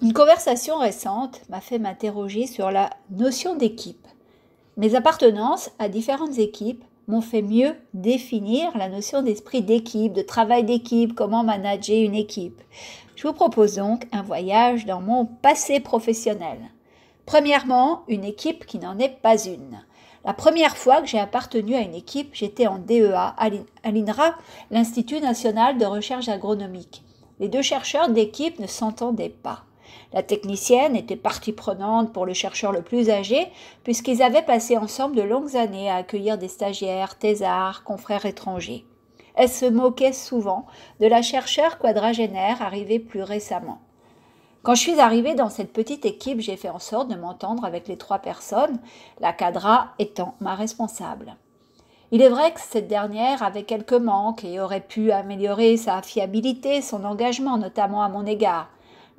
Une conversation récente m'a fait m'interroger sur la notion d'équipe. Mes appartenances à différentes équipes m'ont fait mieux définir la notion d'esprit d'équipe, de travail d'équipe, comment manager une équipe. Je vous propose donc un voyage dans mon passé professionnel. Premièrement, une équipe qui n'en est pas une. La première fois que j'ai appartenu à une équipe, j'étais en DEA à l'INRA, l'Institut national de recherche agronomique. Les deux chercheurs d'équipe ne s'entendaient pas. La technicienne était partie prenante pour le chercheur le plus âgé, puisqu'ils avaient passé ensemble de longues années à accueillir des stagiaires, thésards, confrères étrangers. Elle se moquait souvent de la chercheure quadragénaire arrivée plus récemment. Quand je suis arrivée dans cette petite équipe, j'ai fait en sorte de m'entendre avec les trois personnes, la cadra étant ma responsable. Il est vrai que cette dernière avait quelques manques et aurait pu améliorer sa fiabilité, son engagement notamment à mon égard.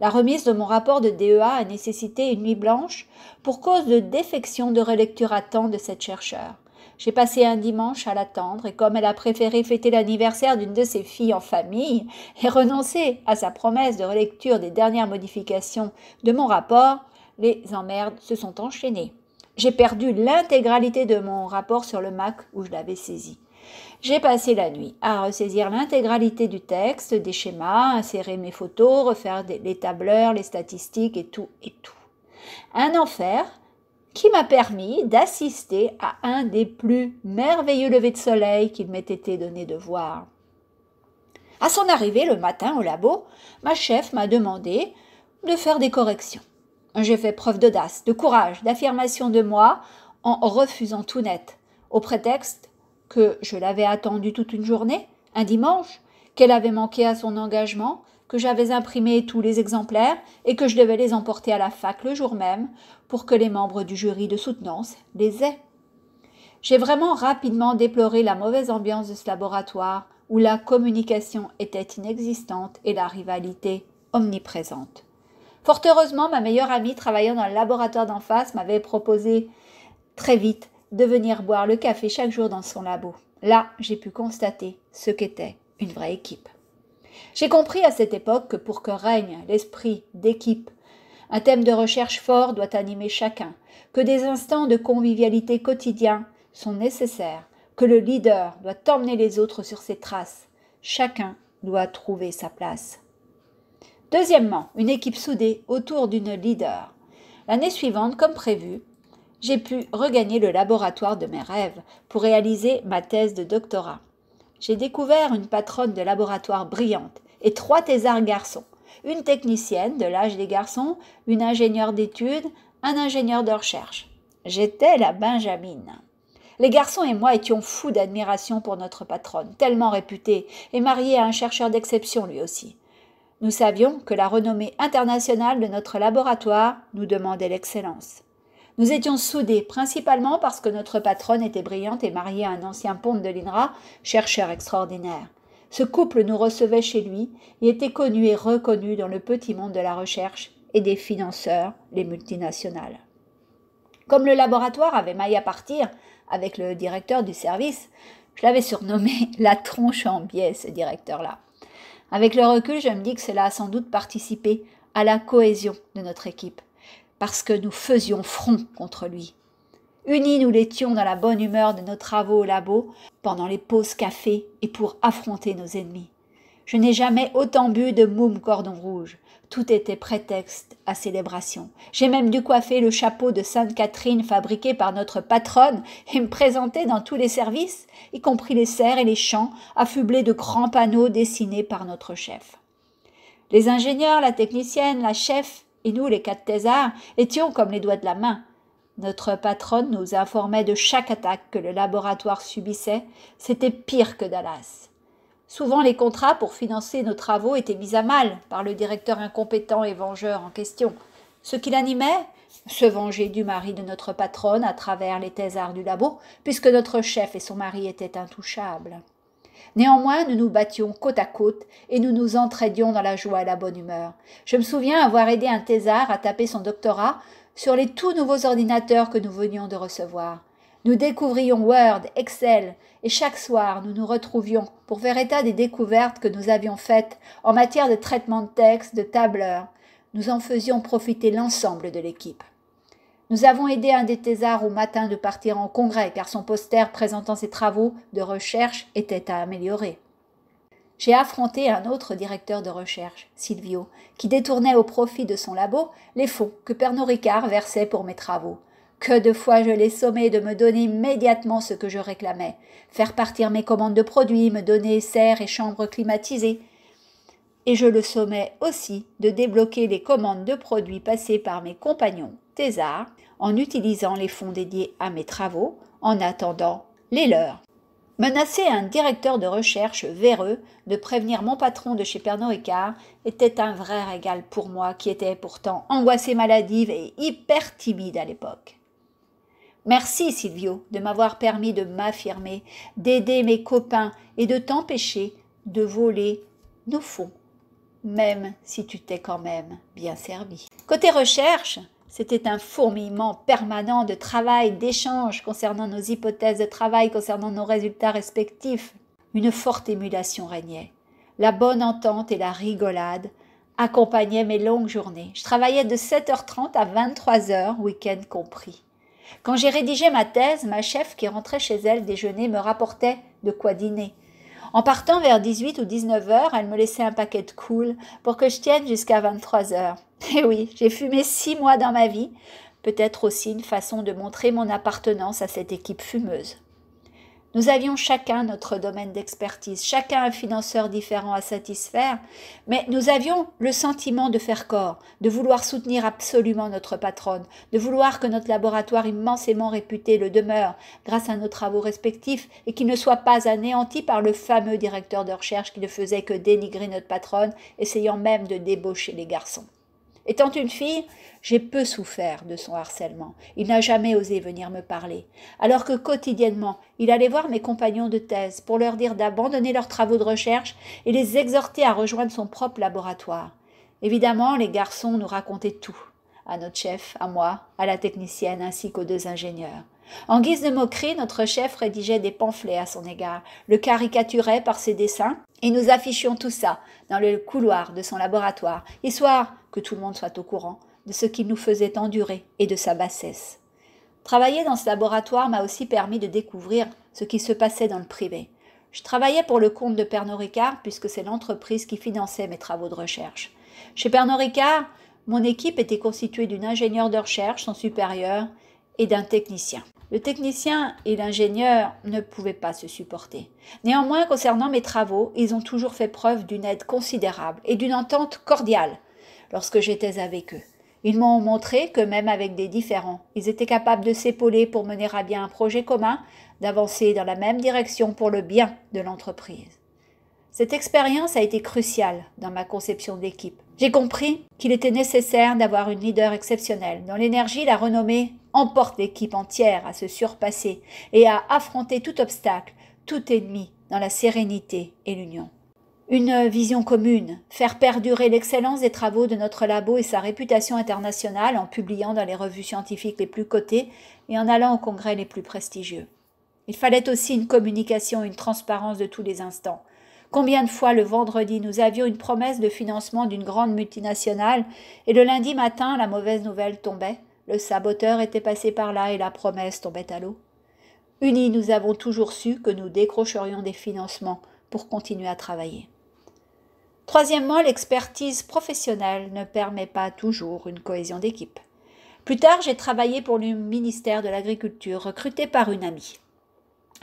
La remise de mon rapport de DEA a nécessité une nuit blanche pour cause de défection de relecture à temps de cette chercheure. J'ai passé un dimanche à l'attendre et comme elle a préféré fêter l'anniversaire d'une de ses filles en famille et renoncer à sa promesse de relecture des dernières modifications de mon rapport, les emmerdes se sont enchaînées. J'ai perdu l'intégralité de mon rapport sur le Mac où je l'avais saisi. J'ai passé la nuit à ressaisir l'intégralité du texte, des schémas, insérer mes photos, refaire les tableurs, les statistiques et tout et tout. Un enfer qui m'a permis d'assister à un des plus merveilleux levers de soleil qu'il m'ait été donné de voir. À son arrivée le matin au labo, ma chef m'a demandé de faire des corrections. J'ai fait preuve d'audace, de courage, d'affirmation de moi en refusant tout net, au prétexte que je l'avais attendue toute une journée, un dimanche, qu'elle avait manqué à son engagement, que j'avais imprimé tous les exemplaires et que je devais les emporter à la fac le jour même pour que les membres du jury de soutenance les aient. J'ai vraiment rapidement déploré la mauvaise ambiance de ce laboratoire où la communication était inexistante et la rivalité omniprésente. Fort heureusement, ma meilleure amie travaillant dans le laboratoire d'en face m'avait proposé très vite de venir boire le café chaque jour dans son labo. Là, j'ai pu constater ce qu'était une vraie équipe. J'ai compris à cette époque que pour que règne l'esprit d'équipe, un thème de recherche fort doit animer chacun, que des instants de convivialité quotidien sont nécessaires, que le leader doit emmener les autres sur ses traces. Chacun doit trouver sa place. Deuxièmement, une équipe soudée autour d'une leader. L'année suivante, comme prévu, j'ai pu regagner le laboratoire de mes rêves pour réaliser ma thèse de doctorat. J'ai découvert une patronne de laboratoire brillante et trois thésards garçons, une technicienne de l'âge des garçons, une ingénieure d'études, un ingénieur de recherche. J'étais la Benjamine. Les garçons et moi étions fous d'admiration pour notre patronne, tellement réputée et mariée à un chercheur d'exception lui aussi. Nous savions que la renommée internationale de notre laboratoire nous demandait l'excellence. Nous étions soudés, principalement parce que notre patronne était brillante et mariée à un ancien ponte de l'INRA, chercheur extraordinaire. Ce couple nous recevait chez lui et était connu et reconnu dans le petit monde de la recherche et des financeurs, les multinationales. Comme le laboratoire avait maille à partir avec le directeur du service, je l'avais surnommé la tronche en biais, ce directeur-là. Avec le recul, je me dis que cela a sans doute participé à la cohésion de notre équipe parce que nous faisions front contre lui. Unis, nous l'étions dans la bonne humeur de nos travaux au labo, pendant les pauses café et pour affronter nos ennemis. Je n'ai jamais autant bu de moum cordon rouge. Tout était prétexte à célébration. J'ai même dû coiffer le chapeau de Sainte Catherine fabriqué par notre patronne et me présenter dans tous les services, y compris les serres et les champs, affublés de grands panneaux dessinés par notre chef. Les ingénieurs, la technicienne, la chef et nous, les quatre thésards, étions comme les doigts de la main. Notre patronne nous informait de chaque attaque que le laboratoire subissait. C'était pire que Dallas. Souvent, les contrats pour financer nos travaux étaient mis à mal par le directeur incompétent et vengeur en question. Ce qui l'animait Se venger du mari de notre patronne à travers les thésards du labo, puisque notre chef et son mari étaient intouchables. Néanmoins, nous nous battions côte à côte et nous nous entraidions dans la joie et la bonne humeur. Je me souviens avoir aidé un thésar à taper son doctorat sur les tout nouveaux ordinateurs que nous venions de recevoir. Nous découvrions Word, Excel, et chaque soir nous nous retrouvions pour faire état des découvertes que nous avions faites en matière de traitement de texte, de tableur. Nous en faisions profiter l'ensemble de l'équipe. Nous avons aidé un des thésards au matin de partir en congrès car son poster présentant ses travaux de recherche était à améliorer. J'ai affronté un autre directeur de recherche, Silvio, qui détournait au profit de son labo les fonds que Pernod Ricard versait pour mes travaux. Que de fois je l'ai sommé de me donner immédiatement ce que je réclamais, faire partir mes commandes de produits, me donner serres et chambres climatisées. Et je le sommais aussi de débloquer les commandes de produits passées par mes compagnons en utilisant les fonds dédiés à mes travaux en attendant les leurs. Menacer un directeur de recherche véreux de prévenir mon patron de chez Pernod Ricard était un vrai régal pour moi qui était pourtant angoissée maladive et hyper timide à l'époque. Merci Silvio de m'avoir permis de m'affirmer, d'aider mes copains et de t'empêcher de voler nos fonds, même si tu t'es quand même bien servi. Côté recherche, c'était un fourmillement permanent de travail, d'échanges concernant nos hypothèses de travail, concernant nos résultats respectifs. Une forte émulation régnait. La bonne entente et la rigolade accompagnaient mes longues journées. Je travaillais de 7h30 à 23h, week-end compris. Quand j'ai rédigé ma thèse, ma chef qui rentrait chez elle déjeuner me rapportait de quoi dîner. En partant vers 18 ou 19 h elle me laissait un paquet de cool pour que je tienne jusqu'à 23 h Eh oui, j'ai fumé six mois dans ma vie, peut-être aussi une façon de montrer mon appartenance à cette équipe fumeuse. Nous avions chacun notre domaine d'expertise, chacun un financeur différent à satisfaire, mais nous avions le sentiment de faire corps, de vouloir soutenir absolument notre patronne, de vouloir que notre laboratoire immensément réputé le demeure grâce à nos travaux respectifs et qu'il ne soit pas anéanti par le fameux directeur de recherche qui ne faisait que dénigrer notre patronne, essayant même de débaucher les garçons. Étant une fille, j'ai peu souffert de son harcèlement. Il n'a jamais osé venir me parler, alors que quotidiennement, il allait voir mes compagnons de thèse pour leur dire d'abandonner leurs travaux de recherche et les exhorter à rejoindre son propre laboratoire. Évidemment, les garçons nous racontaient tout, à notre chef, à moi, à la technicienne ainsi qu'aux deux ingénieurs. En guise de moquerie, notre chef rédigeait des pamphlets à son égard, le caricaturait par ses dessins, et nous affichions tout ça dans le couloir de son laboratoire, histoire que tout le monde soit au courant de ce qu'il nous faisait endurer et de sa bassesse. Travailler dans ce laboratoire m'a aussi permis de découvrir ce qui se passait dans le privé. Je travaillais pour le compte de Pernod Ricard puisque c'est l'entreprise qui finançait mes travaux de recherche. Chez Pernod Ricard, mon équipe était constituée d'une ingénieure de recherche, son supérieur, et d'un technicien. Le technicien et l'ingénieur ne pouvaient pas se supporter. Néanmoins, concernant mes travaux, ils ont toujours fait preuve d'une aide considérable et d'une entente cordiale lorsque j'étais avec eux. Ils m'ont montré que même avec des différends, ils étaient capables de s'épauler pour mener à bien un projet commun, d'avancer dans la même direction pour le bien de l'entreprise. Cette expérience a été cruciale dans ma conception d'équipe, j'ai compris qu'il était nécessaire d'avoir une leader exceptionnelle, dont l'énergie, la renommée, emporte l'équipe entière à se surpasser et à affronter tout obstacle, tout ennemi, dans la sérénité et l'union. Une vision commune, faire perdurer l'excellence des travaux de notre labo et sa réputation internationale en publiant dans les revues scientifiques les plus cotées et en allant aux congrès les plus prestigieux. Il fallait aussi une communication, une transparence de tous les instants, Combien de fois le vendredi nous avions une promesse de financement d'une grande multinationale et le lundi matin la mauvaise nouvelle tombait, le saboteur était passé par là et la promesse tombait à l'eau. Unis, nous avons toujours su que nous décrocherions des financements pour continuer à travailler. Troisièmement, l'expertise professionnelle ne permet pas toujours une cohésion d'équipe. Plus tard, j'ai travaillé pour le ministère de l'Agriculture, recruté par une amie.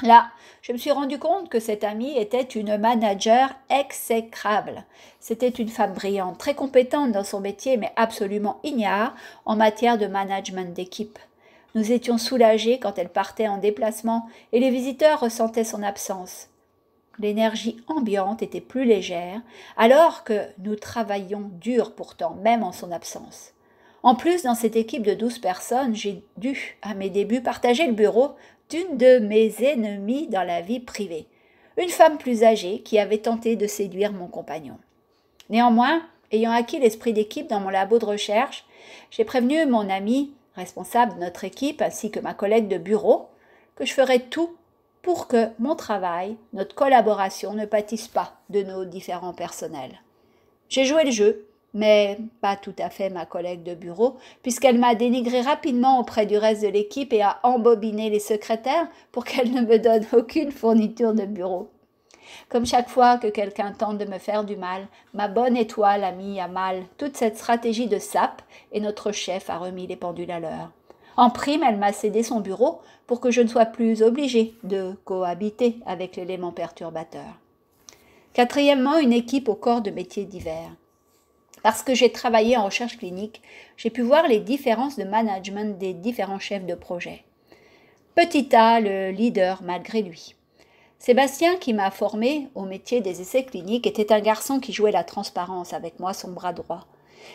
Là, je me suis rendu compte que cette amie était une manager exécrable. C'était une femme brillante, très compétente dans son métier, mais absolument ignare en matière de management d'équipe. Nous étions soulagés quand elle partait en déplacement et les visiteurs ressentaient son absence. L'énergie ambiante était plus légère, alors que nous travaillions dur pourtant, même en son absence. En plus, dans cette équipe de 12 personnes, j'ai dû, à mes débuts, partager le bureau d'une de mes ennemies dans la vie privée, une femme plus âgée qui avait tenté de séduire mon compagnon. Néanmoins, ayant acquis l'esprit d'équipe dans mon labo de recherche, j'ai prévenu mon ami, responsable de notre équipe, ainsi que ma collègue de bureau, que je ferais tout pour que mon travail, notre collaboration ne pâtisse pas de nos différents personnels. J'ai joué le jeu mais pas tout à fait ma collègue de bureau, puisqu'elle m'a dénigré rapidement auprès du reste de l'équipe et a embobiné les secrétaires pour qu'elle ne me donne aucune fourniture de bureau. Comme chaque fois que quelqu'un tente de me faire du mal, ma bonne étoile a mis à mal toute cette stratégie de sape et notre chef a remis les pendules à l'heure. En prime, elle m'a cédé son bureau pour que je ne sois plus obligée de cohabiter avec l'élément perturbateur. Quatrièmement, une équipe au corps de métiers divers parce que j'ai travaillé en recherche clinique, j'ai pu voir les différences de management des différents chefs de projet. Petit A, le leader malgré lui. Sébastien, qui m'a formé au métier des essais cliniques, était un garçon qui jouait la transparence avec moi, son bras droit,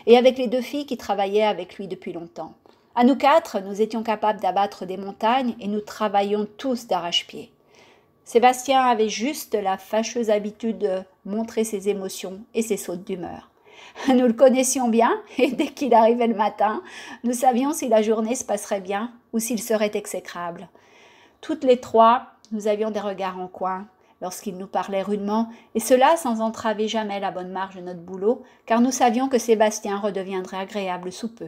et avec les deux filles qui travaillaient avec lui depuis longtemps. À nous quatre, nous étions capables d'abattre des montagnes et nous travaillions tous d'arrache-pied. Sébastien avait juste la fâcheuse habitude de montrer ses émotions et ses sautes d'humeur. Nous le connaissions bien et dès qu'il arrivait le matin, nous savions si la journée se passerait bien ou s'il serait exécrable. Toutes les trois, nous avions des regards en coin lorsqu'il nous parlait rudement, et cela sans entraver jamais la bonne marge de notre boulot, car nous savions que Sébastien redeviendrait agréable sous peu.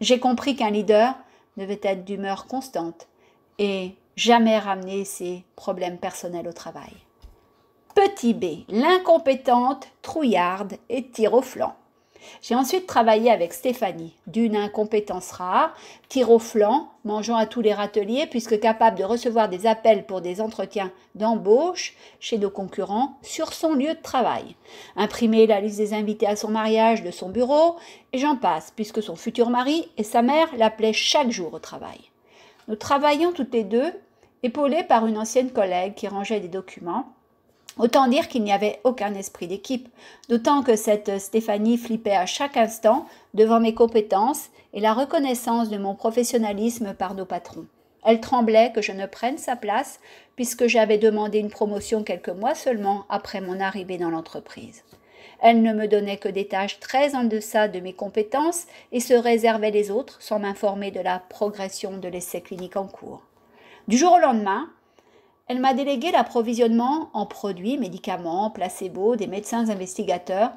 J'ai compris qu'un leader devait être d'humeur constante et jamais ramener ses problèmes personnels au travail. Petit B, l'incompétente, trouillarde et tire au flanc. J'ai ensuite travaillé avec Stéphanie, d'une incompétence rare, tire au flanc, mangeant à tous les râteliers, puisque capable de recevoir des appels pour des entretiens d'embauche chez nos concurrents sur son lieu de travail, imprimer la liste des invités à son mariage de son bureau, et j'en passe, puisque son futur mari et sa mère l'appelaient chaque jour au travail. Nous travaillions toutes les deux, épaulées par une ancienne collègue qui rangeait des documents, Autant dire qu'il n'y avait aucun esprit d'équipe, d'autant que cette Stéphanie flippait à chaque instant devant mes compétences et la reconnaissance de mon professionnalisme par nos patrons. Elle tremblait que je ne prenne sa place puisque j'avais demandé une promotion quelques mois seulement après mon arrivée dans l'entreprise. Elle ne me donnait que des tâches très en deçà de mes compétences et se réservait les autres sans m'informer de la progression de l'essai clinique en cours. Du jour au lendemain, elle m'a délégué l'approvisionnement en produits, médicaments, placebos des médecins investigateurs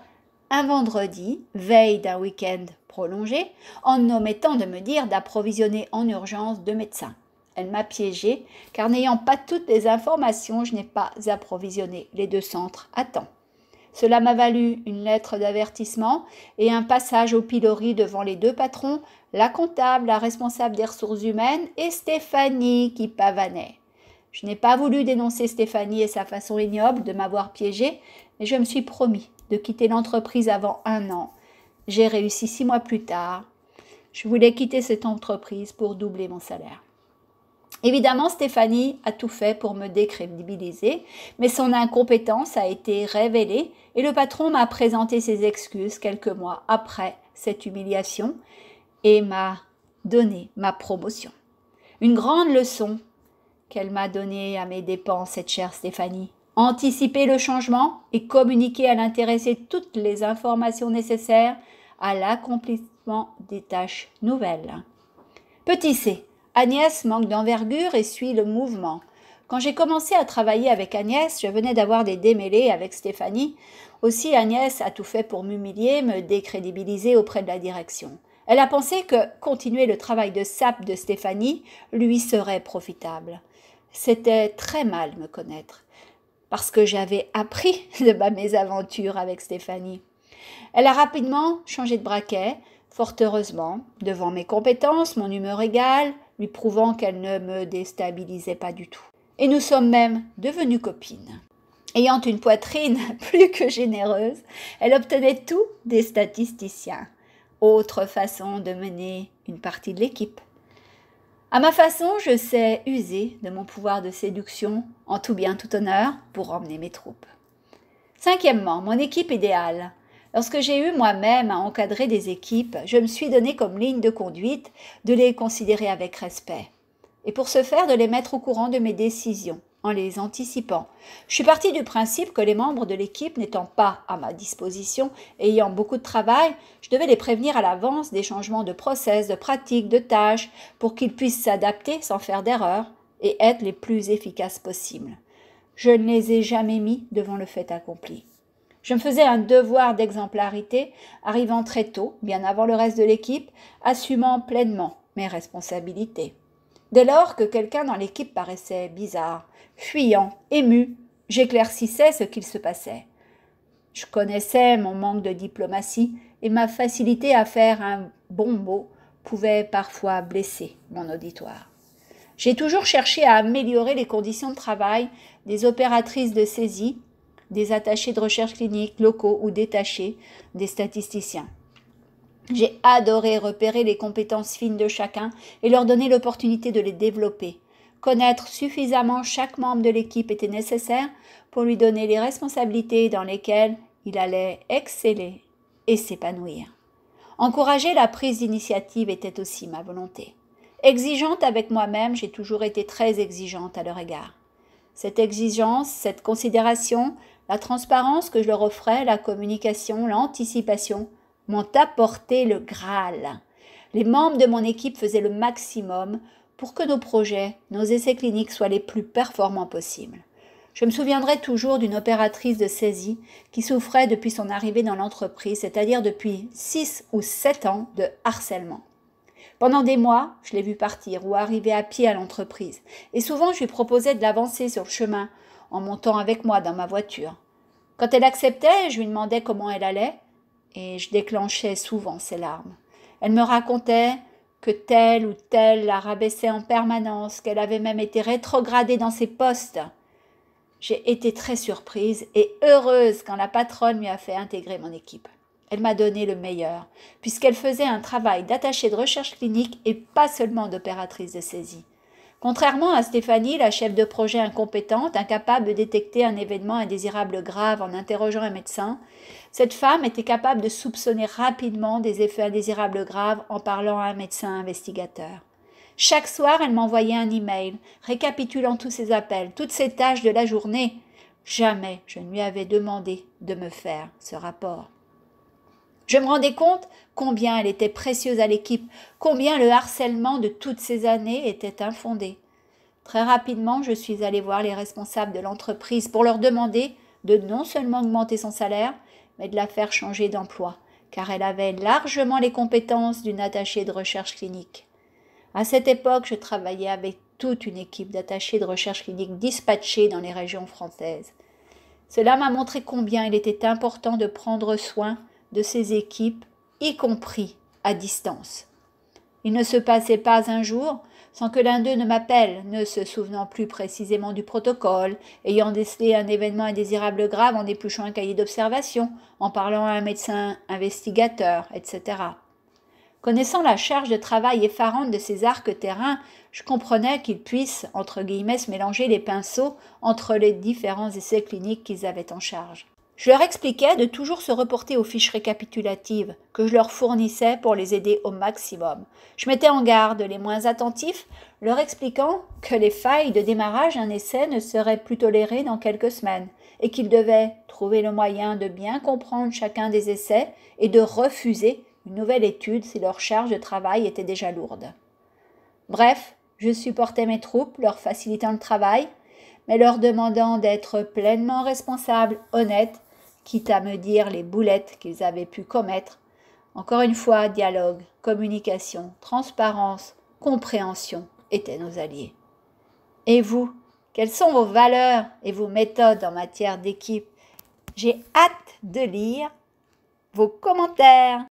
un vendredi, veille d'un week-end prolongé, en omettant de me dire d'approvisionner en urgence deux médecins. Elle m'a piégé car n'ayant pas toutes les informations, je n'ai pas approvisionné les deux centres à temps. Cela m'a valu une lettre d'avertissement et un passage au pilori devant les deux patrons, la comptable, la responsable des ressources humaines et Stéphanie qui pavanait. Je n'ai pas voulu dénoncer Stéphanie et sa façon ignoble de m'avoir piégé, mais je me suis promis de quitter l'entreprise avant un an. J'ai réussi six mois plus tard. Je voulais quitter cette entreprise pour doubler mon salaire. Évidemment, Stéphanie a tout fait pour me décrédibiliser, mais son incompétence a été révélée et le patron m'a présenté ses excuses quelques mois après cette humiliation et m'a donné ma promotion. Une grande leçon qu'elle m'a donnée à mes dépens, cette chère Stéphanie. Anticiper le changement et communiquer à l'intéressé toutes les informations nécessaires à l'accomplissement des tâches nouvelles. Petit C. Agnès manque d'envergure et suit le mouvement. Quand j'ai commencé à travailler avec Agnès, je venais d'avoir des démêlés avec Stéphanie. Aussi, Agnès a tout fait pour m'humilier, me décrédibiliser auprès de la direction. Elle a pensé que continuer le travail de SAP de Stéphanie lui serait profitable c'était très mal me connaître, parce que j'avais appris de ma mésaventure avec Stéphanie. Elle a rapidement changé de braquet, fort heureusement, devant mes compétences, mon humeur égale, lui prouvant qu'elle ne me déstabilisait pas du tout. Et nous sommes même devenues copines. Ayant une poitrine plus que généreuse, elle obtenait tout des statisticiens. Autre façon de mener une partie de l'équipe. À ma façon, je sais user de mon pouvoir de séduction en tout bien, tout honneur pour emmener mes troupes. Cinquièmement, mon équipe idéale. Lorsque j'ai eu moi-même à encadrer des équipes, je me suis donné comme ligne de conduite de les considérer avec respect et pour ce faire de les mettre au courant de mes décisions, en les anticipant. Je suis partie du principe que les membres de l'équipe n'étant pas à ma disposition, ayant beaucoup de travail, je devais les prévenir à l'avance des changements de process, de pratiques, de tâches, pour qu'ils puissent s'adapter sans faire d'erreur et être les plus efficaces possibles. Je ne les ai jamais mis devant le fait accompli. Je me faisais un devoir d'exemplarité, arrivant très tôt, bien avant le reste de l'équipe, assumant pleinement mes responsabilités. Dès lors que quelqu'un dans l'équipe paraissait bizarre, fuyant, ému, j'éclaircissais ce qu'il se passait. Je connaissais mon manque de diplomatie et ma facilité à faire un bon mot pouvait parfois blesser mon auditoire. J'ai toujours cherché à améliorer les conditions de travail des opératrices de saisie, des attachés de recherche clinique locaux ou détachés, des statisticiens. J'ai adoré repérer les compétences fines de chacun et leur donner l'opportunité de les développer. Connaître suffisamment chaque membre de l'équipe était nécessaire pour lui donner les responsabilités dans lesquelles il allait exceller et s'épanouir. Encourager la prise d'initiative était aussi ma volonté. Exigeante avec moi-même, j'ai toujours été très exigeante à leur égard. Cette exigence, cette considération, la transparence que je leur offrais, la communication, l'anticipation, m'ont apporté le Graal. Les membres de mon équipe faisaient le maximum pour que nos projets, nos essais cliniques soient les plus performants possibles. Je me souviendrai toujours d'une opératrice de saisie qui souffrait depuis son arrivée dans l'entreprise, c'est-à-dire depuis 6 ou 7 ans de harcèlement. Pendant des mois, je l'ai vue partir ou arriver à pied à l'entreprise, et souvent je lui proposais de l'avancer sur le chemin en montant avec moi dans ma voiture. Quand elle acceptait, je lui demandais comment elle allait, et je déclenchais souvent ses larmes. Elle me racontait que tel ou telle la rabaissait en permanence, qu'elle avait même été rétrogradée dans ses postes. J'ai été très surprise et heureuse quand la patronne lui a fait intégrer mon équipe. Elle m'a donné le meilleur, puisqu'elle faisait un travail d'attachée de recherche clinique et pas seulement d'opératrice de saisie. Contrairement à Stéphanie, la chef de projet incompétente, incapable de détecter un événement indésirable grave en interrogeant un médecin, cette femme était capable de soupçonner rapidement des effets indésirables graves en parlant à un médecin investigateur. Chaque soir, elle m'envoyait un email, récapitulant tous ses appels, toutes ses tâches de la journée. Jamais je ne lui avais demandé de me faire ce rapport. Je me rendais compte combien elle était précieuse à l'équipe, combien le harcèlement de toutes ces années était infondé. Très rapidement, je suis allée voir les responsables de l'entreprise pour leur demander de non seulement augmenter son salaire, mais de la faire changer d'emploi, car elle avait largement les compétences d'une attachée de recherche clinique. À cette époque, je travaillais avec toute une équipe d'attachés de recherche clinique dispatchés dans les régions françaises. Cela m'a montré combien il était important de prendre soin de ses équipes, y compris à distance. Il ne se passait pas un jour sans que l'un d'eux ne m'appelle, ne se souvenant plus précisément du protocole, ayant décelé un événement indésirable grave en épluchant un cahier d'observation, en parlant à un médecin investigateur, etc. Connaissant la charge de travail effarante de ces arcs terrains, je comprenais qu'ils puissent, entre guillemets, mélanger les pinceaux entre les différents essais cliniques qu'ils avaient en charge. Je leur expliquais de toujours se reporter aux fiches récapitulatives que je leur fournissais pour les aider au maximum. Je mettais en garde les moins attentifs, leur expliquant que les failles de démarrage d'un essai ne seraient plus tolérées dans quelques semaines et qu'ils devaient trouver le moyen de bien comprendre chacun des essais et de refuser une nouvelle étude si leur charge de travail était déjà lourde. Bref, je supportais mes troupes, leur facilitant le travail, mais leur demandant d'être pleinement responsables, honnêtes quitte à me dire les boulettes qu'ils avaient pu commettre. Encore une fois, dialogue, communication, transparence, compréhension étaient nos alliés. Et vous, quelles sont vos valeurs et vos méthodes en matière d'équipe J'ai hâte de lire vos commentaires.